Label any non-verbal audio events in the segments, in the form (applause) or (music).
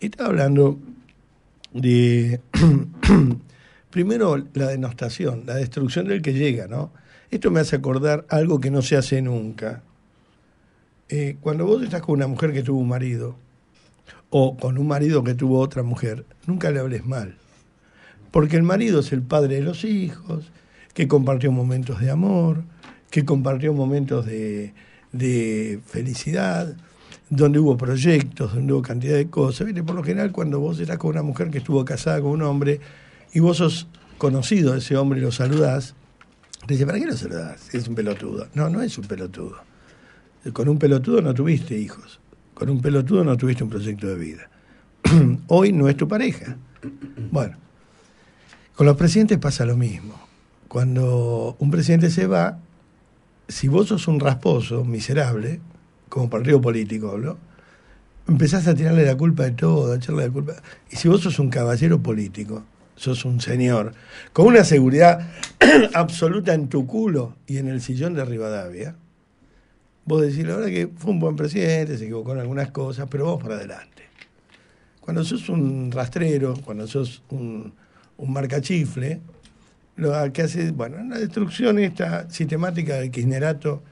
Está hablando de, (clears throat) primero, la denostación, la destrucción del que llega, ¿no? Esto me hace acordar algo que no se hace nunca. Eh, cuando vos estás con una mujer que tuvo un marido, o con un marido que tuvo otra mujer, nunca le hables mal. Porque el marido es el padre de los hijos, que compartió momentos de amor, que compartió momentos de felicidad donde hubo proyectos, donde hubo cantidad de cosas. Por lo general, cuando vos estás con una mujer que estuvo casada con un hombre y vos sos conocido de ese hombre y lo saludás, te dice, ¿para qué lo saludás? Es un pelotudo. No, no es un pelotudo. Con un pelotudo no tuviste hijos. Con un pelotudo no tuviste un proyecto de vida. (clears throat) Hoy no es tu pareja. Bueno, con los presidentes pasa lo mismo. Cuando un presidente se va, si vos sos un rasposo, miserable, como partido político, ¿no? Empezás a tirarle la culpa de todo, a echarle la culpa. Y si vos sos un caballero político, sos un señor, con una seguridad (clears throat) absoluta en tu culo y en el sillón de Rivadavia, vos decís, la verdad que fue un buen presidente, se equivocó en algunas cosas, pero vos por adelante. Cuando sos un rastrero, cuando sos un, marcachifle, lo que hace, bueno, una destrucción esta sistemática del kirchnerato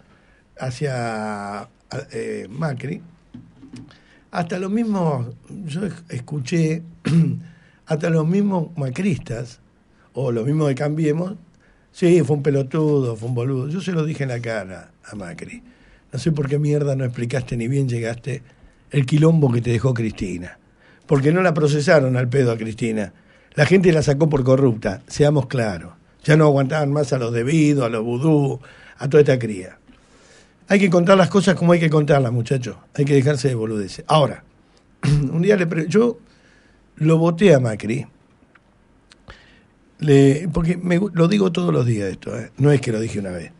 hacia eh, Macri, hasta los mismos, yo escuché, (clears throat) hasta los mismos macristas, o los mismos de Cambiemos, sí, fue un pelotudo, fue un boludo. Yo se lo dije en la cara a Macri. No sé por qué mierda no explicaste ni bien llegaste el quilombo que te dejó Cristina. Porque no la procesaron al pedo a Cristina. La gente la sacó por corrupta, seamos claros. Ya no aguantaban más a los debidos, a los vudú, a toda esta cría. Hay que contar las cosas como hay que contarlas, muchachos. Hay que dejarse de boludeces. Ahora, (clears throat) un día le yo lo voté a Macri. porque me, lo digo todos los días esto, ¿eh? no es que lo dije una vez.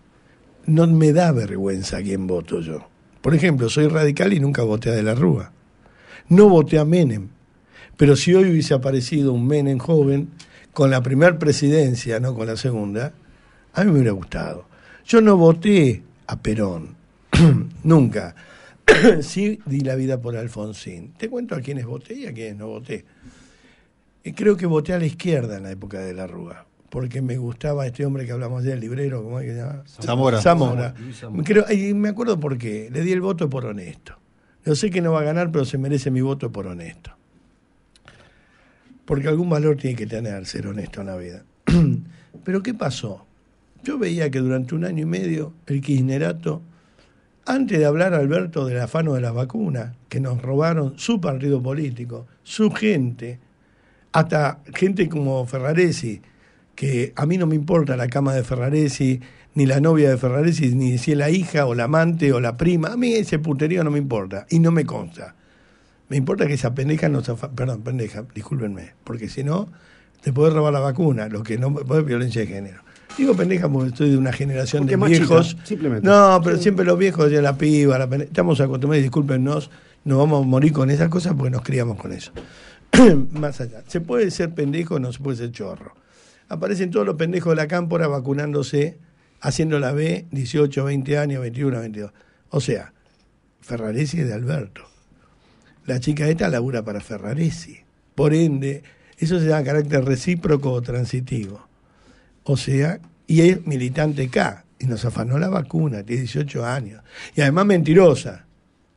No me da vergüenza a quién voto yo. Por ejemplo, soy radical y nunca voté a De la Rúa. No voté a Menem. Pero si hoy hubiese aparecido un Menem joven con la primera presidencia, no con la segunda, a mí me hubiera gustado. Yo no voté a Perón. (clears throat) nunca. (clears throat) sí di la vida por Alfonsín. Te cuento a quienes voté y a quienes no voté. Eh, creo que voté a la izquierda en la época de la Rúa, porque me gustaba este hombre que hablamos ayer, el librero, ¿cómo es que se llama? Zamora. Zamora. y me acuerdo por qué. Le di el voto por honesto. Yo sé que no va a ganar, pero se merece mi voto por honesto. Porque algún valor tiene que tener ser honesto en la vida. (clears throat) pero ¿qué pasó? Yo veía que durante un año y medio el kirchnerato antes de hablar, Alberto, del afano de la vacuna, que nos robaron su partido político, su gente, hasta gente como Ferraresi, que a mí no me importa la cama de Ferraresi, ni la novia de Ferraresi, ni si es la hija o la amante o la prima, a mí ese puterío no me importa y no me consta. Me importa que esa pendeja nos Perdón, pendeja, discúlpenme, porque si no, te podés robar la vacuna, lo que no puede violencia de género. Digo pendeja porque estoy de una generación de viejos. No, pero siempre los viejos ya la piba, la pendeja. Estamos acostumbrados, discúlpenos, nos vamos a morir con esas cosas porque nos criamos con eso. (clears throat) Más allá. Se puede ser pendejo, no se puede ser chorro. Aparecen todos los pendejos de la cámpora vacunándose, haciendo la B, 18, 20 años, 21, 22. O sea, Ferraresi es de Alberto. La chica esta labura para Ferraresi. Por ende, eso se da carácter recíproco o transitivo. O sea, y es militante K. Y nos afanó la vacuna, tiene 18 años. Y además mentirosa,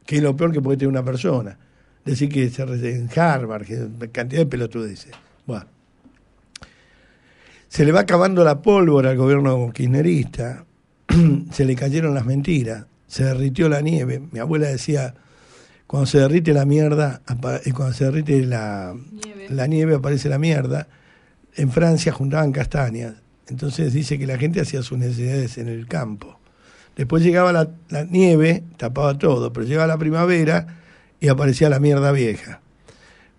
que es lo peor que puede tener una persona. Decir que se en Harvard, cantidad de pelotudeces. Bueno. Se le va acabando la pólvora al gobierno kirchnerista, (clears throat) se le cayeron las mentiras, se derritió la nieve. Mi abuela decía, cuando se derrite la mierda, eh, cuando se derrite la la nieve aparece la mierda. En Francia juntaban castañas entonces dice que la gente hacía sus necesidades en el campo. Después llegaba la, nieve, tapaba todo, pero llegaba la primavera y aparecía la mierda vieja.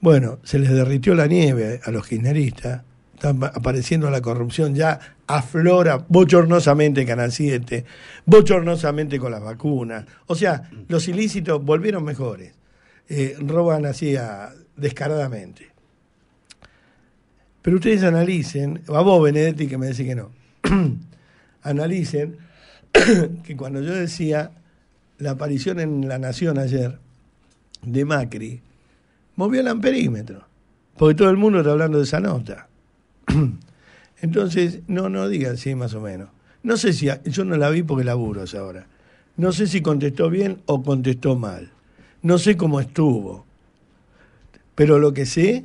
Bueno, se les derritió la nieve a los kirchneristas, está apareciendo la corrupción ya aflora bochornosamente Canal 7, bochornosamente con las vacunas. O sea, los ilícitos volvieron mejores. Eh, roban así descaradamente. Pero ustedes analicen, a vos Benedetti que me decís que no, (clears throat) analicen (clears throat) que cuando yo decía la aparición en La Nación ayer de Macri, movió el amperímetro, porque todo el mundo está hablando de esa nota. (clears throat) Entonces, no, no digan sí, más o menos. No sé si, yo no la vi porque laburo esa ahora. No sé si contestó bien o contestó mal. No sé cómo estuvo. Pero lo que sé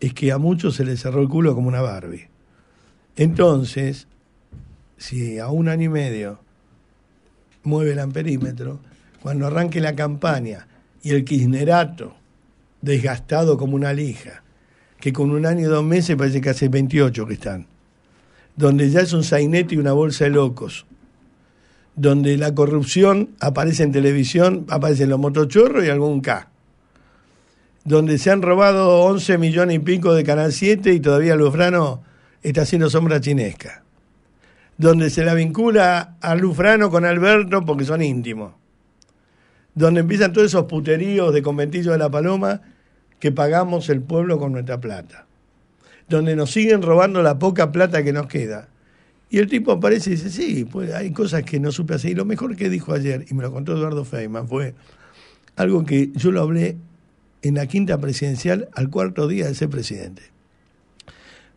es que a muchos se les cerró el culo como una Barbie. Entonces, si a un año y medio mueve el amperímetro, cuando arranque la campaña y el kirchnerato, desgastado como una lija, que con un año y dos meses parece que hace 28 que están, donde ya es un sainete y una bolsa de locos, donde la corrupción aparece en televisión, aparecen los motochorros y algún K donde se han robado 11 millones y pico de Canal 7 y todavía Lufrano está haciendo sombra chinesca. Donde se la vincula a Lufrano con Alberto porque son íntimos. Donde empiezan todos esos puteríos de Conventillo de la Paloma que pagamos el pueblo con nuestra plata. Donde nos siguen robando la poca plata que nos queda. Y el tipo aparece y dice, sí, pues hay cosas que no supe hacer. Y lo mejor que dijo ayer, y me lo contó Eduardo Feynman, fue algo que yo lo hablé en la quinta presidencial al cuarto día de ser presidente.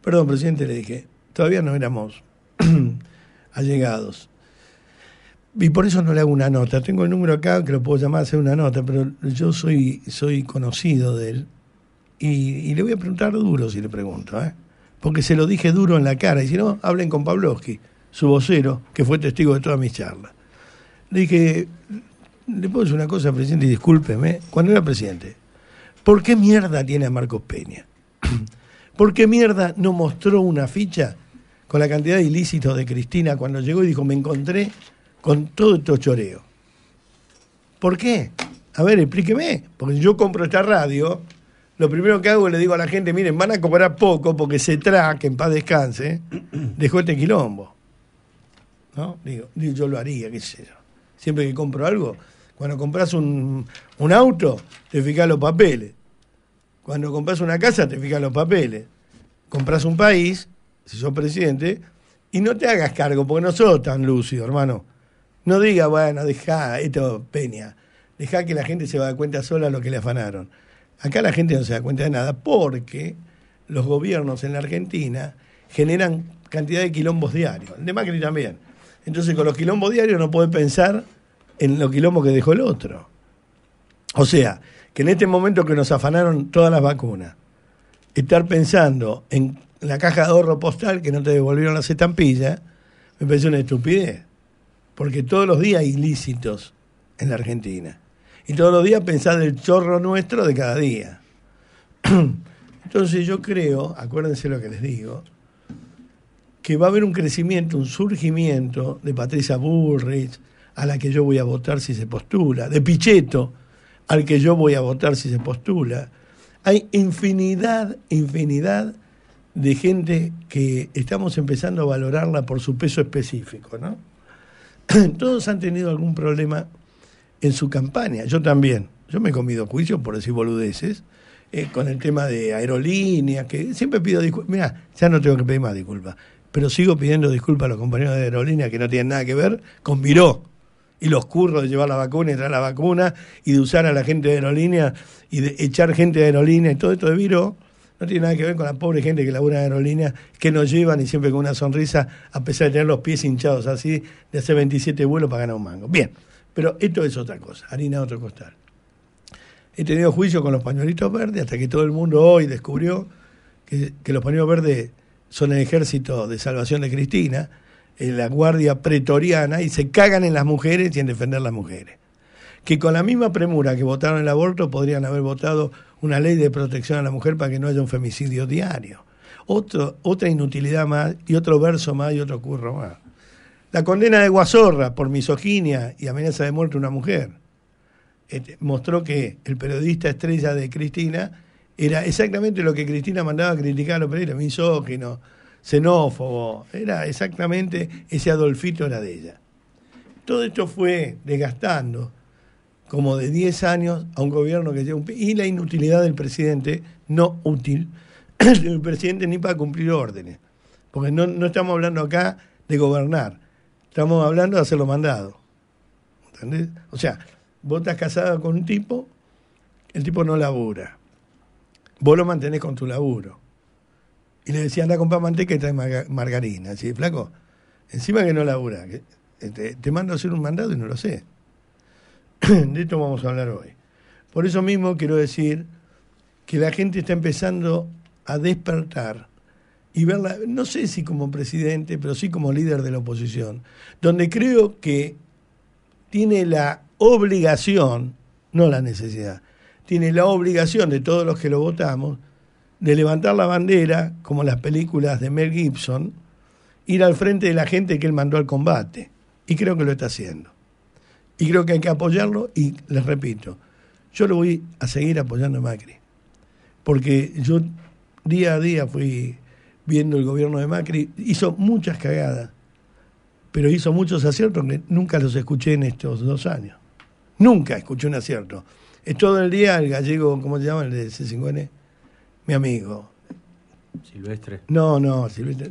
Perdón, presidente, le dije, todavía no éramos (clears throat) allegados. Y por eso no le hago una nota. Tengo el número acá que lo puedo llamar a hacer una nota, pero yo soy, soy conocido de él. Y, le voy a preguntar duro si le pregunto, ¿eh? porque se lo dije duro en la cara. Y si no, hablen con Pavlovsky, su vocero, que fue testigo de todas mis charlas. Le dije, le puedo decir una cosa, presidente, y discúlpeme. Cuando era presidente, ¿Por qué mierda tiene a Marcos Peña? (clears throat) ¿Por qué mierda no mostró una ficha con la cantidad de ilícitos de Cristina cuando llegó y dijo, me encontré con todo esto choreo? ¿Por qué? A ver, explíqueme. Porque si yo compro esta radio, lo primero que hago es le digo a la gente, miren, van a comprar poco porque se traque que en paz descanse, (clears throat) dejó este quilombo. ¿No? Digo, yo lo haría, qué sé yo. Siempre que compro algo, cuando compras un, auto, te fijas los papeles. Cuando compras una casa, te fijas los papeles. Compras un país, si sos presidente, y no te hagas cargo, porque no sos tan lúcido, hermano. No diga, bueno, deja esto, Peña. Deja que la gente se va a cuenta sola lo que le afanaron. Acá la gente no se da cuenta de nada porque los gobiernos en la Argentina generan cantidad de quilombos diarios. El de Macri también. Entonces, con los quilombos diarios no puede pensar en lo quilombo que dejó el otro. O sea, que en este momento que nos afanaron todas las vacunas, estar pensando en la caja de ahorro postal que no te devolvieron las estampillas, me parece una estupidez. Porque todos los días hay ilícitos en la Argentina. Y todos los días pensar del chorro nuestro de cada día. (clears throat) Entonces yo creo, acuérdense lo que les digo, que va a haber un crecimiento, un surgimiento de Patricia Bullrich, a la que yo voy a votar si se postula, de Pichetto, al que yo voy a votar si se postula. Hay infinidad, infinidad de gente que estamos empezando a valorarla por su peso específico, ¿no? (clears throat) Todos han tenido algún problema en su campaña, yo también. Yo me he comido juicio por decir boludeces, eh, con el tema de aerolíneas, que siempre pido disculpas. Mira, ya no tengo que pedir más disculpas, pero sigo pidiendo disculpas a los compañeros de aerolíneas que no tienen nada que ver con Miró y los curros de llevar la vacuna y traer la vacuna y de usar a la gente de aerolínea y de echar gente de aerolínea y todo esto de virus, no tiene nada que ver con la pobre gente que labura en aerolínea, que nos llevan y siempre con una sonrisa, a pesar de tener los pies hinchados así, de hacer 27 vuelos para ganar un mango. Bien, pero esto es otra cosa, harina de otro costal. He tenido juicio con los pañuelitos verdes hasta que todo el mundo hoy descubrió que, que los pañuelos verdes son el ejército de salvación de Cristina, en eh, la guardia pretoriana y se cagan en las mujeres y en defender las mujeres. Que con la misma premura que votaron el aborto podrían haber votado una ley de protección a la mujer para que no haya un femicidio diario. Otro, otra inutilidad más y otro verso más y otro curro más. La condena de Guazorra por misoginia y amenaza de muerte a una mujer este, mostró que el periodista estrella de Cristina era exactamente lo que Cristina mandaba a criticar a los periodistas, misógino, xenófobo, era exactamente ese Adolfito era de ella. Todo esto fue desgastando como de 10 años a un gobierno que lleva un... Y la inutilidad del presidente, no útil, (clears throat) del presidente ni para cumplir órdenes. Porque no, estamos hablando acá de gobernar, estamos hablando de hacerlo mandado. ¿Entendés? O sea, vos estás casada con un tipo, el tipo no labura. Vos lo mantenés con tu laburo. Y le decía, anda a comprar manteca y trae margarina. Así, flaco, encima que no labura, que te, este, te mando a hacer un mandado y no lo sé. (clears throat) de esto vamos a hablar hoy. Por eso mismo quiero decir que la gente está empezando a despertar y verla, no sé si como presidente, pero sí como líder de la oposición, donde creo que tiene la obligación, no la necesidad, tiene la obligación de todos los que lo votamos, de levantar la bandera, como las películas de Mel Gibson, ir al frente de la gente que él mandó al combate. Y creo que lo está haciendo. Y creo que hay que apoyarlo y les repito, yo lo voy a seguir apoyando a Macri. Porque yo día a día fui viendo el gobierno de Macri, hizo muchas cagadas, pero hizo muchos aciertos que nunca los escuché en estos dos años. Nunca escuché un acierto. Es todo el día el gallego, ¿cómo se llama? El de C5N mi amigo. Silvestre. No, no, Silvestre.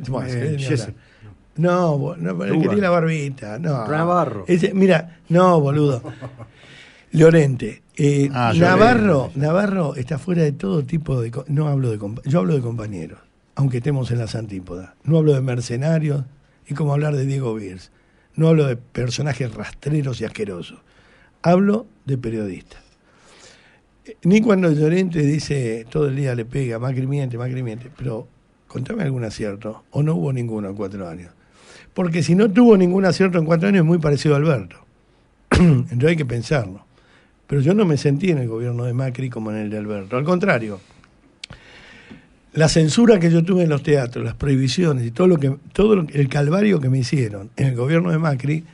no, el que tiene la barbita. Navarro. mira, no, boludo. Lorente. Eh, ah, Navarro, Navarro está fuera de todo tipo de. No hablo de. Yo hablo de compañeros, aunque estemos en las antípodas. No hablo de mercenarios, y como hablar de Diego Beers. No hablo de personajes rastreros y asquerosos. Hablo de periodistas. Ni cuando Llorente dice todo el día le pega, Macri miente, Macri miente, pero contame algún acierto, o no hubo ninguno en cuatro años. Porque si no tuvo ningún acierto en cuatro años es muy parecido a Alberto. (clears throat) Entonces hay que pensarlo. Pero yo no me sentí en el gobierno de Macri como en el de Alberto. Al contrario, la censura que yo tuve en los teatros, las prohibiciones y todo lo que todo el calvario que me hicieron en el gobierno de Macri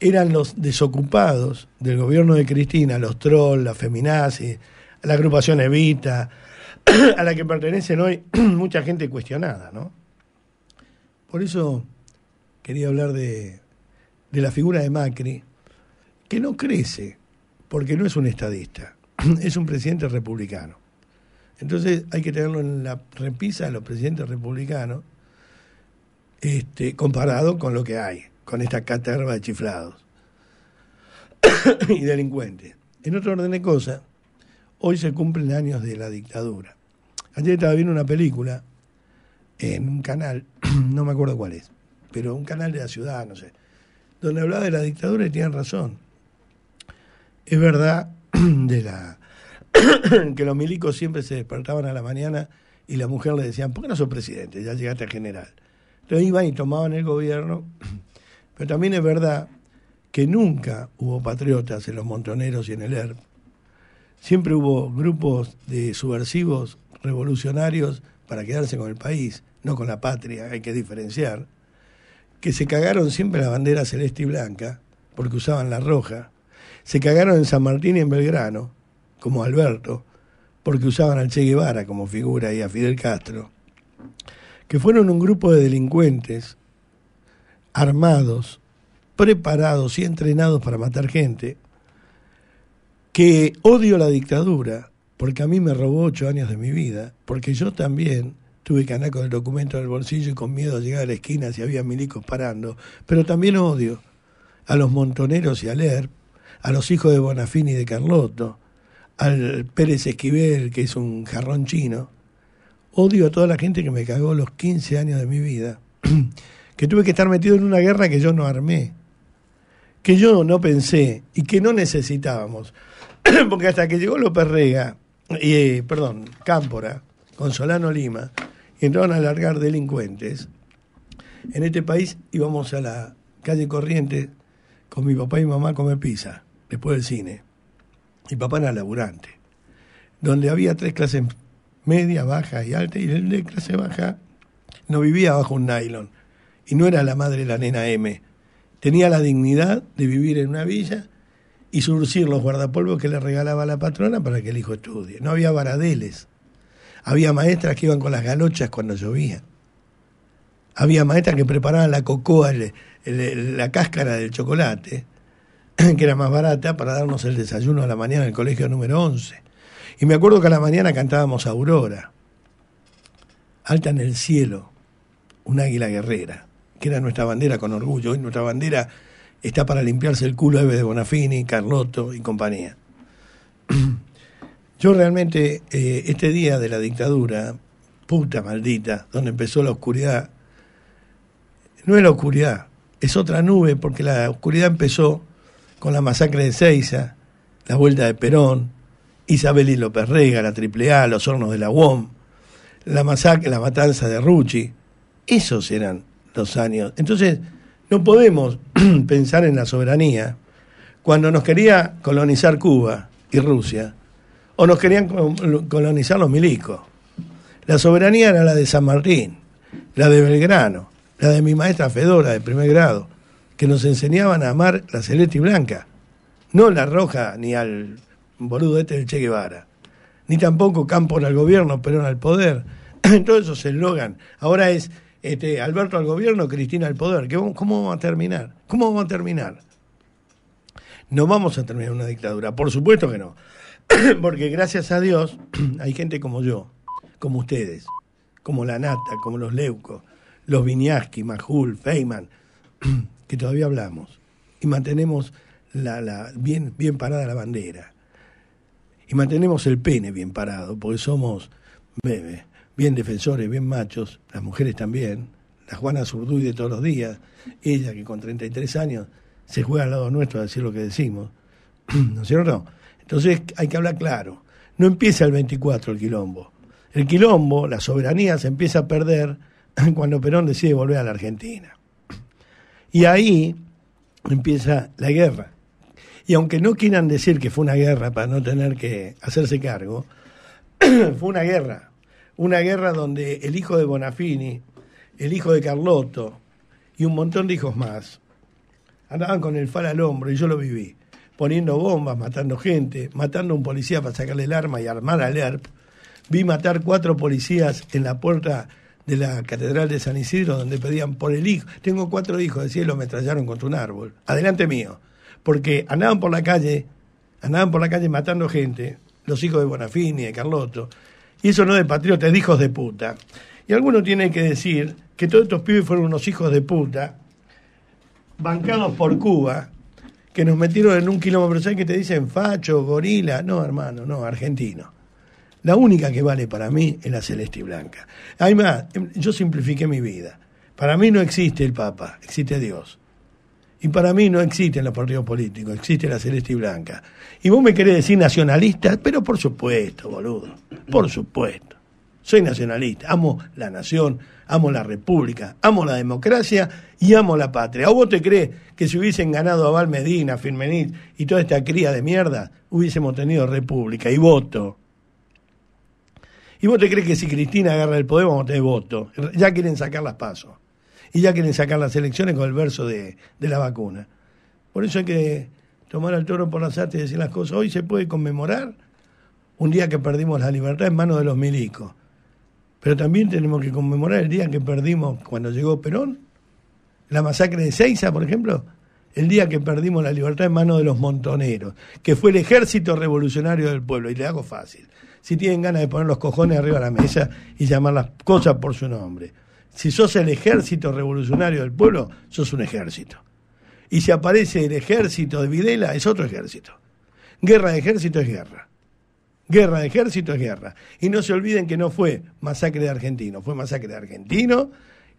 eran los desocupados del gobierno de Cristina, los trolls, la feminazis, la agrupación Evita, (clears throat) a la que pertenecen hoy (clears throat) mucha gente cuestionada, ¿no? Por eso quería hablar de, de la figura de Macri, que no crece, porque no es un estadista, (clears throat) es un presidente republicano. Entonces hay que tenerlo en la repisa de los presidentes republicanos, este, comparado con lo que hay con esta caterva de chiflados (coughs) y delincuentes. En otro orden de cosas, hoy se cumplen años de la dictadura. Ayer estaba viendo una película en un canal, (coughs) no me acuerdo cuál es, pero un canal de la ciudad, no sé, donde hablaba de la dictadura y tenían razón. Es verdad (coughs) de la que los milicos siempre se despertaban a la mañana y la mujer le decían, ¿por qué no sos presidente? Ya llegaste a general. Entonces iban y tomaban el gobierno pero también es verdad que nunca hubo patriotas en los montoneros y en el ERP. Siempre hubo grupos de subversivos revolucionarios para quedarse con el país, no con la patria, hay que diferenciar, que se cagaron siempre la bandera celeste y blanca, porque usaban la roja. Se cagaron en San Martín y en Belgrano, como Alberto, porque usaban al Che Guevara como figura y a Fidel Castro, que fueron un grupo de delincuentes armados, preparados y entrenados para matar gente, que odio la dictadura, porque a mí me robó ocho años de mi vida, porque yo también tuve que andar con el documento en el bolsillo y con miedo a llegar a la esquina si había milicos parando, pero también odio a los montoneros y a ERP, a los hijos de Bonafini y de Carlotto, al Pérez Esquivel, que es un jarrón chino. Odio a toda la gente que me cagó los 15 años de mi vida. (clears throat) que tuve que estar metido en una guerra que yo no armé, que yo no pensé y que no necesitábamos. (clears throat) Porque hasta que llegó López Rega, eh, perdón, Cámpora, con Solano Lima, y entraron a alargar delincuentes, en este país íbamos a la calle Corriente con mi papá y mamá a comer pizza, después del cine. Mi papá era laburante, donde había tres clases media, baja y alta, y el de clase baja no vivía bajo un nylon, y no era la madre de la nena M. Tenía la dignidad de vivir en una villa y surcir los guardapolvos que le regalaba la patrona para que el hijo estudie. No había varadeles. Había maestras que iban con las galochas cuando llovía. Había maestras que preparaban la cocoa, la cáscara del chocolate, (clears throat) que era más barata, para darnos el desayuno a la mañana en el colegio número 11. Y me acuerdo que a la mañana cantábamos Aurora, alta en el cielo, un águila guerrera que era nuestra bandera con orgullo. Hoy nuestra bandera está para limpiarse el culo Eves de Bonafini, Carlotto y compañía. Yo realmente, eh, este día de la dictadura, puta maldita, donde empezó la oscuridad, no es la oscuridad, es otra nube, porque la oscuridad empezó con la masacre de Ceiza, la vuelta de Perón, Isabel y López Rega, la AAA, los hornos de la UOM, la, masacre, la matanza de Rucci. Esos eran años. Entonces, no podemos (clears throat) pensar en la soberanía cuando nos quería colonizar Cuba y Rusia, o nos querían colonizar los milicos. La soberanía era la de San Martín, la de Belgrano, la de mi maestra Fedora de primer grado, que nos enseñaban a amar la celeste y blanca, no la roja ni al boludo este del Che Guevara, ni tampoco Campos al gobierno, pero al poder. (clears throat) todos eso se eslogan. Ahora es este, Alberto al gobierno, Cristina al poder. ¿Cómo vamos a terminar? ¿Cómo vamos a terminar? No vamos a terminar una dictadura, por supuesto que no. (clears throat) Porque gracias a Dios (clears throat) hay gente como yo, como ustedes, como la Nata, como los Leuco los Viniaski, Majul, Feyman, (clears throat) que todavía hablamos y mantenemos la, bien, bien parada la bandera. Y mantenemos el pene bien parado, porque somos bebés bien defensores, bien machos, las mujeres también, la Juana Zurduy de todos los días, ella que con 33 años se juega al lado nuestro a decir lo que decimos, (clears throat) ¿no es cierto? Entonces hay que hablar claro, no empieza el 24 el quilombo, el quilombo, la soberanía se empieza a perder (clears throat) cuando Perón decide volver a la Argentina. Y ahí empieza la guerra. Y aunque no quieran decir que fue una guerra para no tener que hacerse cargo, (clears throat) fue una guerra una guerra donde el hijo de Bonafini, el hijo de Carlotto y un montón de hijos más andaban con el fal al hombro y yo lo viví, poniendo bombas, matando gente, matando a un policía para sacarle el arma y armar al ERP. Vi matar cuatro policías en la puerta de la Catedral de San Isidro donde pedían por el hijo. Tengo cuatro hijos, decía, y me metrallaron contra un árbol. Adelante mío. Porque andaban por la calle, andaban por la calle matando gente, los hijos de Bonafini, de Carlotto, y eso no de patriotas, de hijos de puta. Y alguno tiene que decir que todos estos pibes fueron unos hijos de puta, bancados por Cuba, que nos metieron en un kilómetro. ¿Sabes que te dicen facho, gorila? No, hermano, no, argentino. La única que vale para mí es la celeste y blanca. más. Em, yo simplifiqué mi vida. Para mí no existe el Papa, existe Dios. Y para mí no existen los partidos políticos, existe la celeste y blanca. Y vos me querés decir nacionalista, pero por supuesto, boludo, por supuesto. Soy nacionalista, amo la nación, amo la república, amo la democracia y amo la patria. ¿O vos te crees que si hubiesen ganado a Val Medina, y toda esta cría de mierda, hubiésemos tenido república y voto? ¿Y vos te crees que si Cristina agarra el poder vamos a tener voto? Ya quieren sacar las pasos y ya quieren sacar las elecciones con el verso de, la vacuna. Por eso hay que tomar al toro por las artes y decir las cosas. Hoy se puede conmemorar un día que perdimos la libertad en manos de los milicos. Pero también tenemos que conmemorar el día que perdimos cuando llegó Perón, la masacre de Seiza, por ejemplo, el día que perdimos la libertad en manos de los montoneros, que fue el ejército revolucionario del pueblo, y le hago fácil. Si tienen ganas de poner los cojones arriba de la mesa y llamar las cosas por su nombre. Si sos el ejército revolucionario del pueblo, sos un ejército. Y si aparece el ejército de Videla, es otro ejército. Guerra de ejército es guerra. Guerra de ejército es guerra. Y no se olviden que no fue masacre de argentinos, fue masacre de argentinos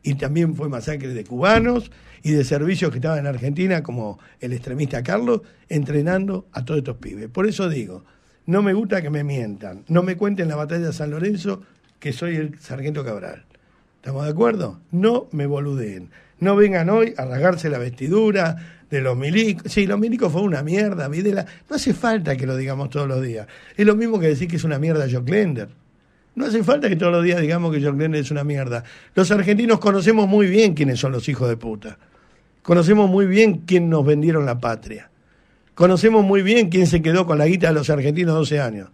y también fue masacre de cubanos y de servicios que estaban en Argentina, como el extremista Carlos, entrenando a todos estos pibes. Por eso digo, no me gusta que me mientan, no me cuenten la batalla de San Lorenzo, que soy el sargento Cabral. ¿Estamos de acuerdo? No me boludeen. No vengan hoy a rasgarse la vestidura de los milicos. Sí, los milicos fue una mierda, Videla. No hace falta que lo digamos todos los días. Es lo mismo que decir que es una mierda Jock Lender. No hace falta que todos los días digamos que Jock Lender es una mierda. Los argentinos conocemos muy bien quiénes son los hijos de puta. Conocemos muy bien quién nos vendieron la patria. Conocemos muy bien quién se quedó con la guita de los argentinos 12 años.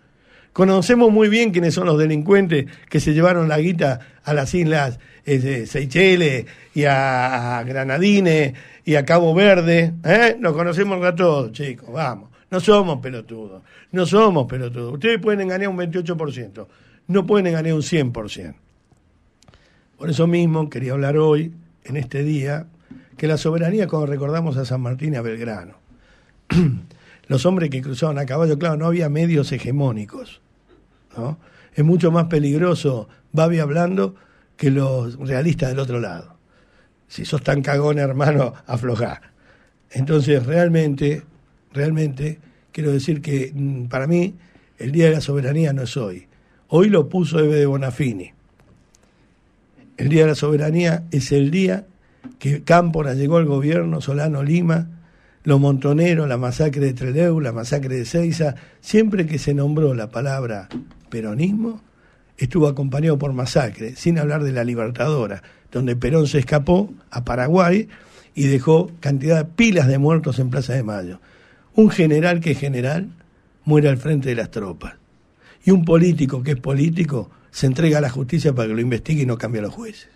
Conocemos muy bien quiénes son los delincuentes que se llevaron la guita a las islas eh, Seychelles y a, Granadines y a Cabo Verde. ¿eh? Nos conocemos a todos, chicos, vamos. No somos pelotudos, no somos pelotudos. Ustedes pueden engañar un 28%, no pueden engañar un 100%. Por eso mismo quería hablar hoy, en este día, que la soberanía cuando recordamos a San Martín y a Belgrano. (clears throat) Los hombres que cruzaban a caballo, claro, no había medios hegemónicos es mucho más peligroso Babi hablando que los realistas del otro lado. Si sos tan cagón, hermano, (laughs) aflojá. Entonces, realmente, realmente, quiero decir que mm, para mí el Día de la Soberanía no es hoy. Hoy lo puso Eve de Bonafini. El Día de la Soberanía es el día que Cámpora llegó al gobierno, Solano Lima, los montoneros, la masacre de Trelew, la masacre de Ceiza, siempre que se nombró la palabra peronismo estuvo acompañado por masacre, sin hablar de la Libertadora, donde Perón se escapó a Paraguay y dejó cantidad de pilas de muertos en Plaza de Mayo. Un general que es general muere al frente de las tropas. Y un político que es político se entrega a la justicia para que lo investigue y no cambie a los jueces.